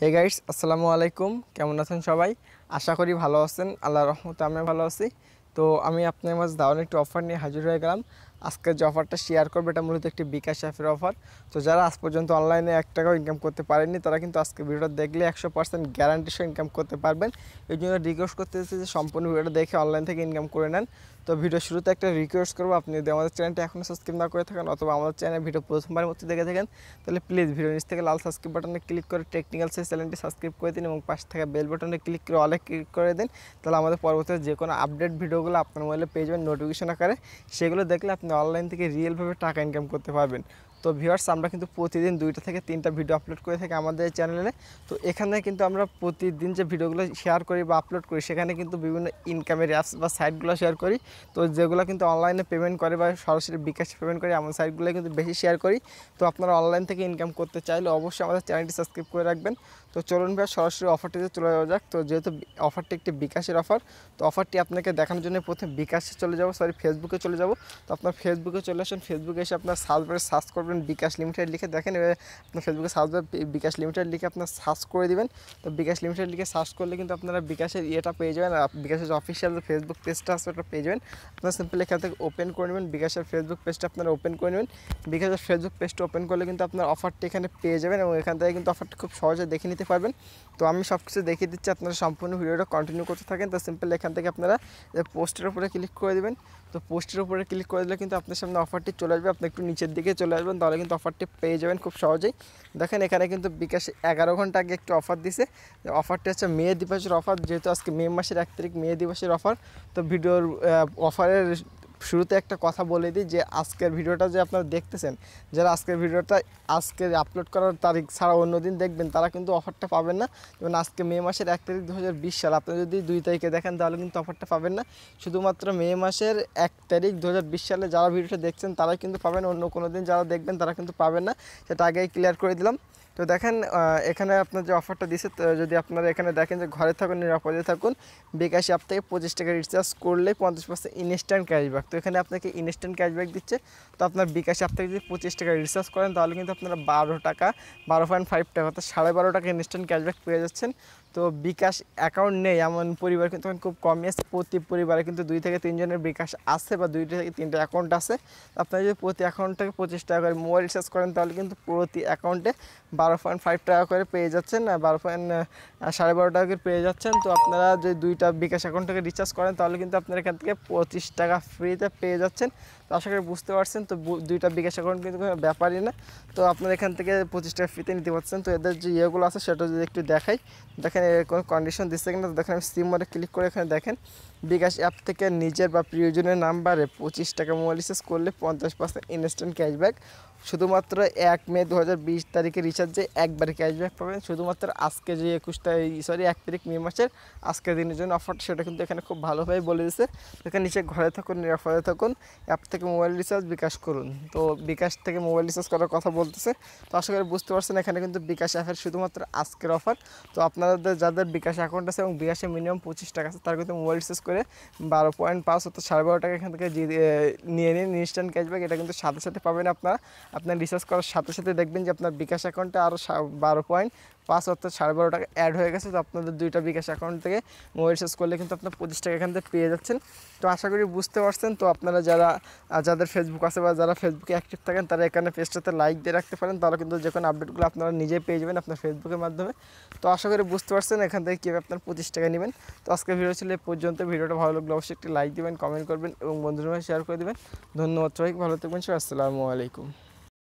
হে guides আসসালামু আলাইকুম কেমন আছেন সবাই আশা করি ভালো আছেন আল্লাহ রহমতে আমি ভালো আছি তো আমি আপনার মাঝে দাওয়ার একটি অফার নিয়ে হাজির হয়ে গেলাম আজকে যে অফারটা শেয়ার করবে এটা মূলত একটি বিকাশ অ্যাপের অফার তো যারা আজ পর্যন্ত অনলাইনে এক টাকাও ইনকাম করতে পারেননি তারা কিন্তু আজকে ভিডিওটা দেখলে একশো পার্সেন্ট গ্যারান্টি সহ ইনকাম করতে পারবেন এই জন্য রিকোয়েস্ট করতেছি যে সম্পূর্ণ ভিডিওটা দেখে অনলাইন থেকে ইনকাম করে নেন তো ভিডিও শুরুতে একটা রিকোয়েস্ট করবো আপনি যদি আমাদের চ্যানেলটা এখনও সাবস্ক্রাইব না করে থাকেন অথবা আমাদের চ্যানেল ভিডিও প্রথমবারের মধ্যে দেখে থাকেন তাহলে প্লিজ ভিডিও নিচ থেকে লাল সাবস্ক্রাইব বাটনে ক্লিক করে টেকনিক্যাল সেই চ্যানেলটি সাবস্ক্রাইব করে দিন এবং পাশে থাকা বেল বাটনে ক্লিক করে অলে ক্লিক করে দিন তাহলে আমাদের পরবর্তীতে যে কোনো আপডেট ভিডিওগুলো আপনার মোবাইলে পেয়ে যাবেন নোটিফিকেশন আকারে সেগুলো দেখলে আপনি অনলাইন থেকে রিয়েলভাবে টাকা ইনকাম করতে পারবেন তো ভিউয়ার্স আমরা কিন্তু প্রতিদিন দুইটা থেকে তিনটা ভিডিও আপলোড করে থাকি আমাদের চ্যানেলে তো এখানে কিন্তু আমরা প্রতিদিন যে ভিডিওগুলো শেয়ার করি বা আপলোড করি সেখানে কিন্তু বিভিন্ন ইনকামের অ্যাপস বা সাইটগুলো শেয়ার করি তো যেগুলো কিন্তু অনলাইনে পেমেন্ট করে বা সরাসরি বিকাশ পেমেন্ট করে এমন সাইটগুলো কিন্তু বেশি শেয়ার করি তো আপনারা অনলাইন থেকে ইনকাম করতে চাইলে অবশ্যই আমাদের চ্যানেলটি সাবস্ক্রাইব করে রাখবেন তো চলুন ভাই সরাসরি অফারটিতে চলে যাওয়া যাক তো যেহেতু অফারটি একটি বিকাশের অফার তো অফারটি আপনাকে দেখানোর জন্য প্রথমে বিকাশে চলে যাব সরি ফেসবুকে চলে যাব তো আপনার ফেসবুকে চলে আসুন ফেসবুকে এসে আপনার সার্চ বারে সার্চ করবেন বিকাশ লিমিটেড লিখে দেখেন এবার আপনার ফেসবুকে সার্চ বিকাশ লিমিটেড লিখে আপনার সার্চ করে দেবেন তো বিকাশ লিমিটেড লিখে সার্চ করলে কিন্তু আপনারা বিকাশের ইয়েটা পেয়ে যাবেন আর বিকাশের অফিসিয়াল যে ফেসবুক পেজটা আছে ওটা পেয়ে যাবেন আপনার সিম্পল এখান থেকে ওপেন করে নেবেন বিকাশের ফেসবুক পেজটা আপনারা ওপেন করে নেবেন বিকাশের ফেসবুক পেজটা ওপেন করলে কিন্তু আপনার অফারটি এখানে পেয়ে যাবেন এবং এখান থেকে কিন্তু অফারটি খুব সহজে দেখে নিতে পারবেন তো আমি সব কিছু দেখিয়ে দিচ্ছি আপনারা সম্পূর্ণ ভিডিওটা কন্টিনিউ করতে থাকেন তো সিম্পল এখান থেকে আপনারা পোস্টের উপরে ক্লিক করে দেবেন তো পোস্টের উপরে ক্লিক করে দিলে কিন্তু আপনার সামনে অফারটি চলে আসবে আপনি একটু নিচের দিকে চলে আসবেন তাহলে কিন্তু অফারটি পেয়ে যাবেন খুব সহজেই দেখেন এখানে কিন্তু বিকাশ এগারো ঘন্টা আগে একটি অফার দিছে অফারটি হচ্ছে মে দিবসের অফার যেহেতু আজকে মে মাসের এক তারিখ মে দিবসের অফার তো ভিডিওর অফারের শুরুতে একটা কথা বলে দিই যে আজকের ভিডিওটা যে আপনারা দেখতেছেন যারা আজকের ভিডিওটা আজকে আপলোড করার তারিখ ছাড়া অন্য দিন দেখবেন তারা কিন্তু অফারটা পাবেন না যেমন আজকে মে মাসের এক তারিখ দু সাল আপনি যদি দুই তারিখে দেখেন তাহলে কিন্তু অফারটা পাবেন না শুধুমাত্র মে মাসের এক তারিখ দু সালে যারা ভিডিওটা দেখছেন তারাই কিন্তু পাবেন অন্য কোনো দিন যারা দেখবেন তারা কিন্তু পাবেন না সেটা আগেই ক্লিয়ার করে দিলাম তো দেখেন এখানে আপনার যে অফারটা দিছে যদি আপনারা এখানে দেখেন যে ঘরে থাকুন নিরাপদে থাকুন বিকাশে আপ থেকে পঁচিশ টাকা রিচার্জ করলে পঞ্চাশ পার্সেন্ট ইনস্ট্যান্ট ক্যাশব্যাক তো এখানে আপনাকে ইনস্ট্যান্ট ক্যাশব্যাক দিচ্ছে তো আপনার বিকাশে আপ থেকে যদি পঁচিশ টাকা রিচার্জ করেন তাহলে কিন্তু আপনারা বারো টাকা বারো পয়েন্ট ফাইভ টাকা অর্থাৎ সাড়ে বারো টাকা ইনস্ট্যান্ট ক্যাশব্যাক পেয়ে যাচ্ছেন তো বিকাশ অ্যাকাউন্ট নেই এমন পরিবার কিন্তু খুব কমই আছে প্রতি পরিবারে কিন্তু দুই থেকে তিনজনের বিকাশ আছে বা দুইটা থেকে তিনটা অ্যাকাউন্ট আছে আপনারা যদি প্রতি অ্যাকাউন্ট থেকে পঁচিশ টাকা করে মোবাইল রিচার্জ করেন তাহলে কিন্তু প্রতি অ্যাকাউন্টে বা বারো পয়েন্ট ফাইভ টাকা করে পেয়ে যাচ্ছেন বারো পয়েন্ট সাড়ে বারো টাকা করে পেয়ে যাচ্ছেন তো আপনারা যদি দুইটা বিকাশ অ্যাকাউন্ট থেকে রিচার্জ করেন তাহলে কিন্তু আপনারা এখান থেকে পঁচিশ টাকা ফ্রিতে পেয়ে যাচ্ছেন তো আশা করি বুঝতে পারছেন তো দুইটা বিকাশ অ্যাকাউন্ট কিন্তু কোনো ব্যাপারই না তো আপনারা এখান থেকে পঁচিশ টাকা ফ্রিতে নিতে পারছেন তো এদের যে ইয়েগুলো আছে সেটা যদি একটু দেখাই দেখেন কোনো কন্ডিশন দিচ্ছে কিনা দেখেন আমি সিম মোডে ক্লিক করে এখানে দেখেন বিকাশ অ্যাপ থেকে নিজের বা প্রিয়জনের নাম্বারে পঁচিশ টাকা মোবাইল রিচার্জ করলে পঞ্চাশ পার্সেন্ট ইনস্ট্যান্ট ক্যাশব্যাক শুধুমাত্র এক মে দু হাজার তারিখে রিচার্জে একবারে ক্যাশব্যাক পাবেন শুধুমাত্র আজকে যে একুশ তারিখ সরি এক তারিখ মে মাসের আজকের দিনের জন্য অফারটা সেটা কিন্তু এখানে খুব ভালোভাবে বলে দিয়েছে এখানে নিচে ঘরে থাকুন নিরাপদে থাকুন অ্যাপ থেকে মোবাইল রিচার্জ বিকাশ করুন তো বিকাশ থেকে মোবাইল রিচার্জ করার কথা বলতেছে তো আশা করি বুঝতে পারছেন এখানে কিন্তু বিকাশ অ্যাপের শুধুমাত্র আজকের অফার তো আপনাদের যাদের বিকাশ অ্যাকাউন্ট আছে এবং বিকাশে মিনিমাম পঁচিশ টাকা আছে তার কিন্তু মোবাইল রিচার্জ করে করে বারো পয়েন্ট পাঁচ অর্থাৎ সাড়ে বারো টাকা এখান থেকে নিয়ে নিন ইনস্ট্যান্ট ক্যাশব্যাক এটা কিন্তু সাথে সাথে পাবেন আপনারা আপনার রিচার্জ করার সাথে সাথে দেখবেন যে আপনার বিকাশ অ্যাকাউন্টে আরও বারো পয়েন্ট পাঁচ অর্থাৎ সাড়ে বারো টাকা অ্যাড হয়ে গেছে তো আপনাদের দুইটা বিকাশ অ্যাকাউন্ট থেকে মোবাইল সার্চ করলে কিন্তু আপনার পঁচিশ টাকা এখান থেকে পেয়ে যাচ্ছেন তো আশা করি বুঝতে পারছেন তো আপনারা যারা যাদের ফেসবুক আছে বা যারা ফেসবুকে অ্যাক্টিভ থাকেন তারা এখানে পেজটাতে লাইক দিয়ে রাখতে পারেন তারা কিন্তু যে কোনো আপডেটগুলো আপনারা নিজে পেয়ে যাবেন আপনার ফেসবুকের মাধ্যমে তো আশা করি বুঝতে পারছেন এখান থেকে কীভাবে আপনার পঁচিশ টাকা নেবেন তো আজকে ভিডিও ছিল এ পর্যন্ত ভিডিওটা ভালো লাগলে অবশ্যই একটি লাইক দেবেন কমেন্ট করবেন এবং বন্ধুদের শেয়ার করে দেবেন ধন্যবাদ সবাইকে ভালো থাকবেন সবাই আসসালামু আলাইকুম